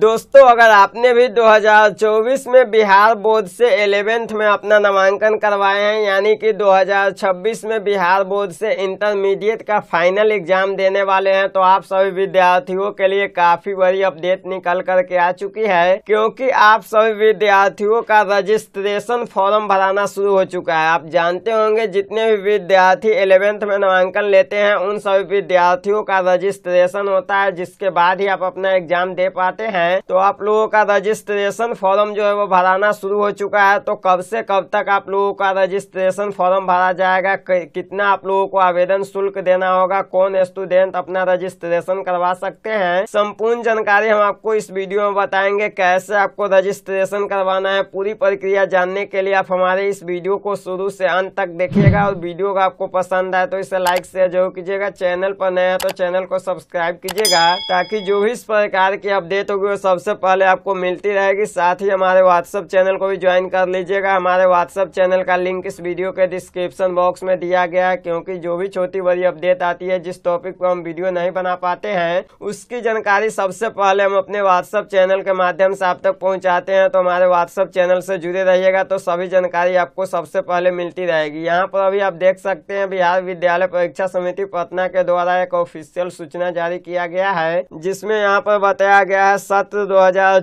दोस्तों अगर आपने भी 2024 में बिहार बोर्ड से एलेवेंथ में अपना नामांकन करवाए हैं यानी कि 2026 में बिहार बोर्ड से इंटरमीडिएट का फाइनल एग्जाम देने वाले हैं तो आप सभी विद्यार्थियों के लिए काफ़ी बड़ी अपडेट निकल कर के आ चुकी है क्योंकि आप सभी विद्यार्थियों का रजिस्ट्रेशन फॉर्म भराना शुरू हो चुका है आप जानते होंगे जितने भी विद्यार्थी एलेवेंथ में नामांकन लेते हैं उन सभी विद्यार्थियों का रजिस्ट्रेशन होता है जिसके बाद ही आप अपना एग्जाम दे पाते हैं है तो आप लोगों का रजिस्ट्रेशन फॉर्म जो है वो भराना शुरू हो चुका है तो कब से कब तक आप लोगों का रजिस्ट्रेशन फॉर्म भरा जाएगा कितना आप लोगों को आवेदन शुल्क देना होगा कौन स्टूडेंट अपना रजिस्ट्रेशन करवा सकते हैं संपूर्ण जानकारी हम आपको इस वीडियो में बताएंगे कैसे आपको रजिस्ट्रेशन करवाना है पूरी प्रक्रिया जानने के लिए आप हमारे इस वीडियो को शुरू से अंत तक देखिएगा और वीडियो आपको पसंद आए तो इसे लाइक शेयर जरूर कीजिएगा चैनल पर नया तो चैनल को सब्सक्राइब कीजिएगा ताकि जो भी इस प्रकार की अपडेट होगी वीडियो सबसे पहले आपको मिलती रहेगी साथ ही हमारे व्हाट्सअप चैनल को भी ज्वाइन कर लीजिएगा हमारे व्हाट्सअप चैनल का लिंक इस वीडियो के डिस्क्रिप्शन बॉक्स में दिया गया है क्योंकि जो भी छोटी बड़ी अपडेट आती है जिस टॉपिक पर हम वीडियो नहीं बना पाते हैं उसकी जानकारी सबसे पहले हम अपने व्हाट्सअप चैनल के माध्यम से आप तक पहुँचाते हैं तो हमारे व्हाट्सअप चैनल से जुड़े रहिएगा तो सभी जानकारी आपको सबसे पहले मिलती रहेगी यहाँ पर अभी आप देख सकते हैं बिहार विद्यालय परीक्षा समिति पटना के द्वारा एक ऑफिशियल सूचना जारी किया गया है जिसमें यहाँ पर बताया गया है सत्र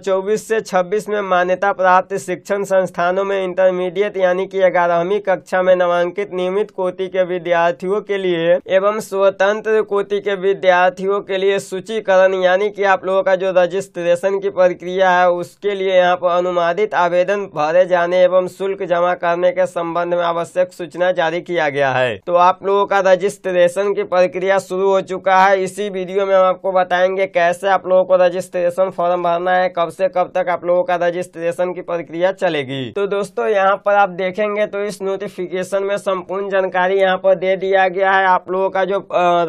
2024 से 26 में मान्यता प्राप्त शिक्षण संस्थानों में इंटरमीडिएट यानी कि ग्यारहवीं कक्षा में नामांकित नियमित कोटि के विद्यार्थियों के लिए एवं स्वतंत्र कोटि के विद्यार्थियों के लिए सूचीकरण यानी कि आप लोगों का जो रजिस्ट्रेशन की प्रक्रिया है उसके लिए यहाँ पर अनुमादित आवेदन भरे जाने एवं शुल्क जमा करने के संबंध में आवश्यक सूचना जारी किया गया है तो आप लोगों का रजिस्ट्रेशन की प्रक्रिया शुरू हो चुका है इसी वीडियो में हम आपको बताएंगे कैसे आप लोगों को रजिस्ट्रेशन फॉर्म भरना है कब से कब तक आप लोगों का रजिस्ट्रेशन की प्रक्रिया चलेगी तो दोस्तों यहाँ पर आप देखेंगे तो इस नोटिफिकेशन में संपूर्ण जानकारी यहाँ पर दे दिया गया है आप लोगों का जो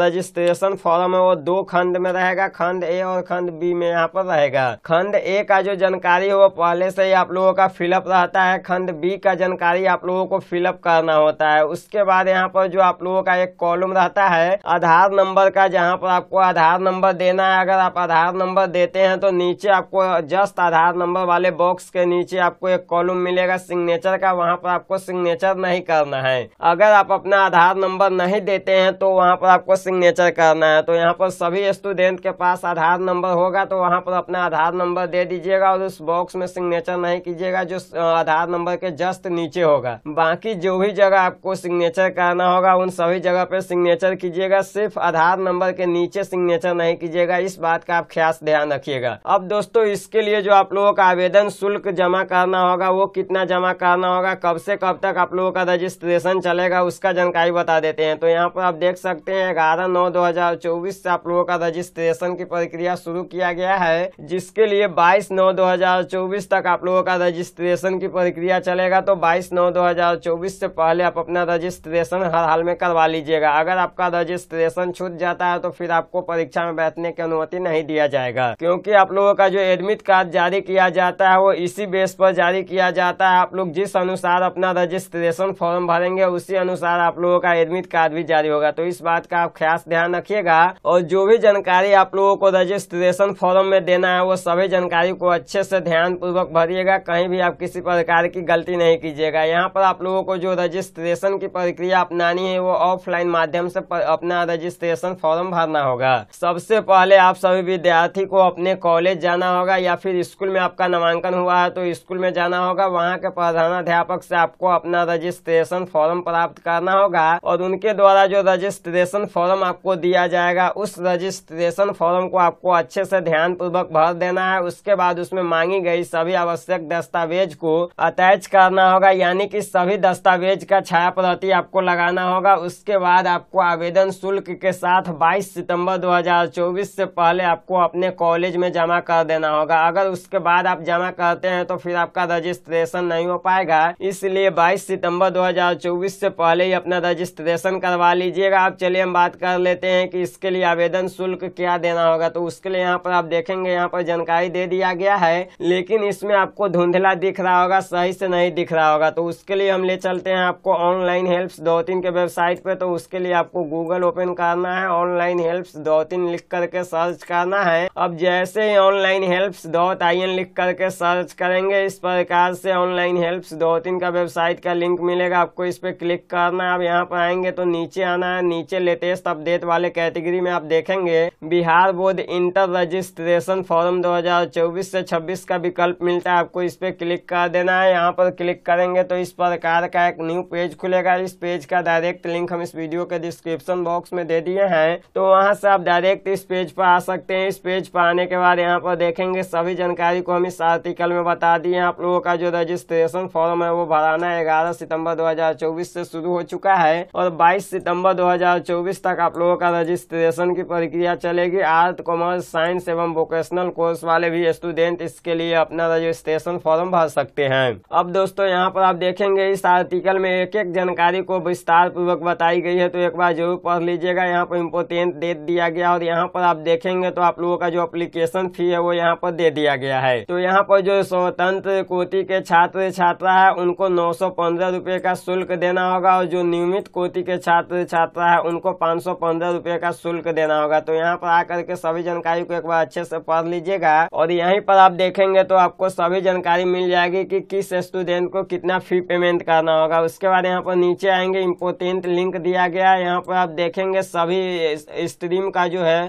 रजिस्ट्रेशन फॉर्म है वो दो खंड में रहेगा खंड ए और खंड बी में यहाँ पर रहेगा खंड ए का जो जानकारी है वो पहले से ही आप लोगों का फिलअप रहता है खंड बी का जानकारी आप लोगों को फिलअप करना होता है उसके बाद यहाँ पर जो आप लोगों का एक कॉलम रहता है आधार नंबर का जहाँ पर आपको आधार नंबर देना है अगर आप आधार नंबर देते हैं तो नीचे आपको जस्ट आधार नंबर वाले बॉक्स के नीचे आपको एक कॉलम मिलेगा सिग्नेचर का वहाँ पर आपको सिग्नेचर नहीं करना है अगर आप अपना आधार नंबर नहीं देते हैं तो वहाँ पर आपको सिग्नेचर करना है तो यहाँ पर सभी स्टूडेंट के पास आधार नंबर होगा तो वहाँ पर अपना आधार नंबर दे दीजिएगा और उस बॉक्स में सिग्नेचर नहीं कीजिएगा जो आधार नंबर के जस्ट नीचे होगा बाकी जो भी जगह आपको सिग्नेचर करना होगा उन सभी जगह पे सिग्नेचर कीजिएगा सिर्फ आधार नंबर के नीचे सिग्नेचर नहीं कीजिएगा इस बात का आप खास ध्यान रखिएगा अब दोस्तों इसके लिए जो आप लोगों का आवेदन शुल्क जमा करना होगा वो कितना जमा करना होगा कब से कब तक आप लोगों का रजिस्ट्रेशन चलेगा उसका जानकारी बता देते हैं तो यहाँ पर आप देख सकते हैं ग्यारह नौ दो हजार चौबीस से आप लोगों का रजिस्ट्रेशन की प्रक्रिया शुरू किया गया है जिसके लिए बाईस नौ दो हजार चौबीस तक आप लोगों का रजिस्ट्रेशन की प्रक्रिया चलेगा तो बाईस नौ दो हजार चौबीस से पहले आप अपना रजिस्ट्रेशन हर हाल में करवा लीजिएगा अगर आपका रजिस्ट्रेशन छूट जाता है तो फिर आपको परीक्षा में बैठने की अनुमति नहीं दिया जाएगा क्योंकि आप लोग लोगों का जो एडमिट कार्ड जारी किया जाता है वो इसी बेस पर जारी किया जाता है आप लोग जिस अनुसार अपना रजिस्ट्रेशन फॉर्म भरेंगे उसी अनुसार आप लोगों का एडमिट कार्ड भी जारी होगा तो इस बात का आप खास ध्यान रखिएगा और जो भी जानकारी आप लोगों को रजिस्ट्रेशन फॉर्म में देना है वो सभी जानकारी को अच्छे से ध्यान पूर्वक भरिएगा कहीं भी आप किसी प्रकार की गलती नहीं कीजिएगा यहाँ पर आप लोगों को जो रजिस्ट्रेशन की प्रक्रिया अपनानी है वो ऑफलाइन माध्यम से अपना रजिस्ट्रेशन फॉर्म भरना होगा सबसे पहले आप सभी विद्यार्थी को अपने कॉलेज कॉलेज जाना होगा या फिर स्कूल में आपका नामांकन हुआ है तो स्कूल में जाना होगा वहाँ के प्रधानाध्यापक से आपको अपना रजिस्ट्रेशन फॉर्म प्राप्त करना होगा और उनके द्वारा जो रजिस्ट्रेशन फॉर्म आपको दिया जाएगा उस रजिस्ट्रेशन फॉर्म को आपको अच्छे से ध्यान पूर्वक भर देना है उसके बाद उसमें मांगी गई सभी आवश्यक दस्तावेज को अटैच करना होगा यानी कि सभी दस्तावेज का छाया प्रति आपको लगाना होगा उसके बाद आपको आवेदन शुल्क के साथ 22 सितंबर 2024 से पहले आपको अपने कॉलेज में जमा जमा कर देना होगा अगर उसके बाद आप जमा करते हैं तो फिर आपका रजिस्ट्रेशन नहीं हो पाएगा इसलिए 22 सितंबर 2024 से पहले ही अपना रजिस्ट्रेशन करवा लीजिएगा आप चलिए हम बात कर लेते हैं कि इसके लिए आवेदन शुल्क क्या देना होगा तो उसके लिए यहाँ पर आप देखेंगे यहाँ पर जानकारी दे दिया गया है लेकिन इसमें आपको धुंधला दिख रहा होगा सही से नहीं दिख रहा होगा तो उसके लिए हम ले चलते हैं आपको ऑनलाइन हेल्प दो तीन के वेबसाइट पर तो उसके लिए आपको गूगल ओपन करना है ऑनलाइन हेल्प दो तीन लिख करके सर्च करना है अब जैसे ही online helps dot I N लिख करके सर्च करेंगे इस प्रकार से ऑनलाइन हेल्प्स डॉट इन का वेबसाइट का लिंक मिलेगा आपको इस पर क्लिक करना है आप यहाँ पर आएंगे तो नीचे आना है नीचे लेटेस्ट अपडेट वाले कैटेगरी में आप देखेंगे Bihar board inter registration form 2024 से 26 का विकल्प मिलता है आपको इस पर क्लिक कर देना है यहाँ पर क्लिक करेंगे तो इस प्रकार का एक न्यू पेज खुलेगा इस पेज का डायरेक्ट लिंक हम इस वीडियो के डिस्क्रिप्शन बॉक्स में दे दिए हैं तो वहाँ से आप डायरेक्ट इस पेज पर आ सकते हैं इस पेज पर आने के बाद यहाँ पर देखेंगे सभी जानकारी को हम इस आर्टिकल में बता दिए आप लोगों का जो रजिस्ट्रेशन फॉर्म है वो भराना ग्यारह सितंबर 2024 से शुरू हो चुका है और 22 सितंबर 2024 तक आप लोगों का रजिस्ट्रेशन की प्रक्रिया चलेगी आर्ट कॉमर्स साइंस एवं वोकेशनल कोर्स वाले भी स्टूडेंट इसके लिए अपना रजिस्ट्रेशन फॉर्म भर सकते हैं अब दोस्तों यहाँ पर आप देखेंगे इस आर्टिकल में एक एक जानकारी को विस्तार पूर्वक बताई गई है तो एक बार जरूर पढ़ लीजिएगा यहाँ पर इम्पोर्टेंट डेट दिया गया और यहाँ पर आप देखेंगे तो आप लोगों का जो अप्लीकेशन चिट्ठी है वो यहाँ पर दे दिया गया है तो यहाँ पर जो स्वतंत्र कोटि के छात्र छात्रा है उनको नौ सौ का शुल्क देना होगा और जो नियमित कोटि के छात्र छात्रा है उनको पाँच सौ का शुल्क देना होगा तो यहाँ पर आकर के सभी जानकारी को एक बार अच्छे से पढ़ लीजिएगा और यहीं पर आप देखेंगे तो आपको सभी जानकारी मिल जाएगी कि किस स्टूडेंट को कितना फी पेमेंट करना होगा उसके बाद यहाँ पर नीचे आएंगे इम्पोर्टेंट लिंक दिया गया है यहाँ पर आप देखेंगे सभी स्ट्रीम का जो है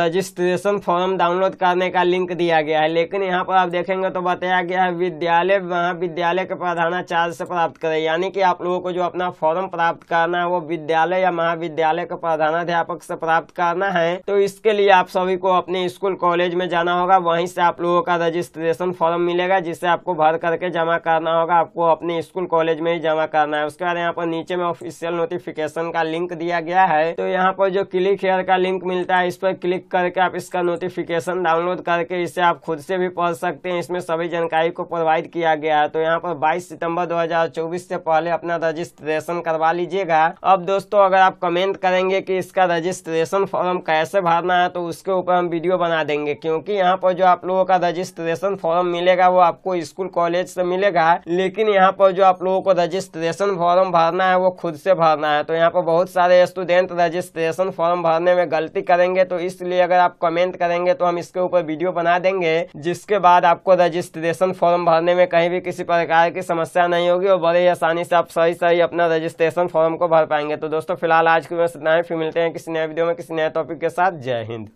रजिस्ट्रेशन फॉर्म डाउनलोड करने करने का लिंक दिया गया है लेकिन यहाँ पर आप देखेंगे तो बताया गया है विद्यालय महाविद्यालय के प्रधानाचार्य से प्राप्त करें यानी कि आप लोगों को जो अपना फॉर्म प्राप्त करना है वो विद्यालय या महाविद्यालय के प्रधानाध्यापक से प्राप्त करना है तो इसके लिए आप सभी को अपने स्कूल कॉलेज में जाना होगा वहीं से आप लोगों का रजिस्ट्रेशन फॉर्म मिलेगा जिसे आपको भर करके जमा करना होगा आपको अपने स्कूल कॉलेज में ही जमा करना है उसके बाद यहाँ पर नीचे में ऑफिशियल नोटिफिकेशन का लिंक दिया गया है तो यहाँ पर जो क्लिक हेयर का लिंक मिलता है इस पर क्लिक करके आप इसका नोटिफिकेशन डाउनलोड डाउनलोड करके इसे आप खुद से भी पढ़ सकते हैं इसमें सभी जानकारी को प्रोवाइड किया गया है तो यहाँ पर 22 सितंबर 2024 से पहले अपना रजिस्ट्रेशन करवा लीजिएगा अब दोस्तों अगर आप कमेंट करेंगे कि इसका रजिस्ट्रेशन फॉर्म कैसे भरना है तो उसके ऊपर हम वीडियो बना देंगे क्योंकि यहाँ पर जो आप लोगों का रजिस्ट्रेशन फॉर्म मिलेगा वो आपको स्कूल कॉलेज से मिलेगा लेकिन यहाँ पर जो आप लोगों को रजिस्ट्रेशन फॉर्म भरना है वो खुद से भरना है तो यहाँ पर बहुत सारे स्टूडेंट रजिस्ट्रेशन फॉर्म भरने में गलती करेंगे तो इसलिए अगर आप कमेंट करेंगे तो हम इसके ऊपर वीडियो बना देंगे जिसके बाद आपको रजिस्ट्रेशन फॉर्म भरने में कहीं भी किसी प्रकार की समस्या नहीं होगी और बड़े आसानी से आप सही सही अपना रजिस्ट्रेशन फॉर्म को भर पाएंगे तो दोस्तों फिलहाल आज की वीडियो इतना ही फिर मिलते हैं किसी नए वीडियो में किसी नए टॉपिक के साथ जय हिंद